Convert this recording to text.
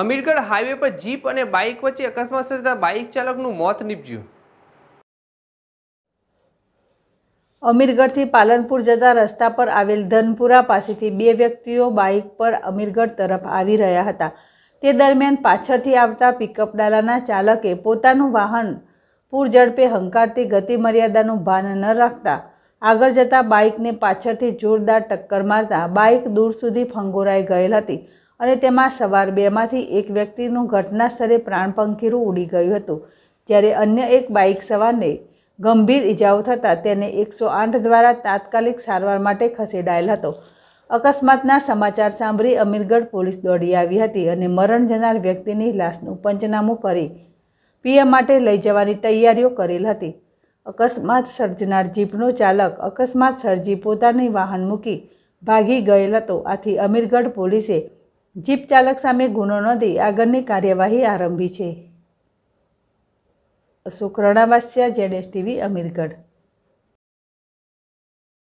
Amirgadh highway પર jeep અને bike વચ્ચે અકસ્માત સર્જાતા બાઇક ચાલકનું મોત નીપજ્યું અમીરગઢથી પાલનપુર જતા રસ્તા પર આવેલ ધનપુરા પાસેથી બે વ્યક્તિઓ બાઇક પર અમીરગઢ તરફ આવી રહ્યા હતા તે દરમિયાન પાછળથી આવતા પિકઅપ ડાલાના ચાલકે પોતાનું વાહન પૂર ઝડપે હંકારતી ગતિ મર્યાદાનું ભાન ન રાખતા આગળ જતા બાઇકને પાછળથી જોરદાર ટક્કર મારતા બાઇક દૂર સુધી ફંગોરાઈ ગયેલ હતી અને તેમાં સવાર બેમાંથી એક વ્યક્તિનું ઘટના સ્થળે પ્રાણપંખીરું ઉડી ગયું હતું જ્યારે અન્ય એક બાઇક સવારને ગંભીર ઇજાઓ થતાં તેને એકસો આઠ દ્વારા તાત્કાલિક સારવાર માટે ખસેડાયેલ હતો અકસ્માતના સમાચાર સાંભળી અમીરગઢ પોલીસ દોડી આવી હતી અને મરણ જનાર વ્યક્તિની લાશનું પંચનામું કરી પીએમ માટે લઈ જવાની તૈયારીઓ કરેલ હતી અકસ્માત સર્જનાર જીપનો ચાલક અકસ્માત સર્જી પોતાની વાહન મૂકી ભાગી ગયેલ હતો આથી અમીરગઢ પોલીસે જીપ ચાલક સામે ગુનો નોંધી આગળની કાર્યવાહી આરંભી છે અશોક રણાવાસિયા જેડ ટીવી અમીરગઢ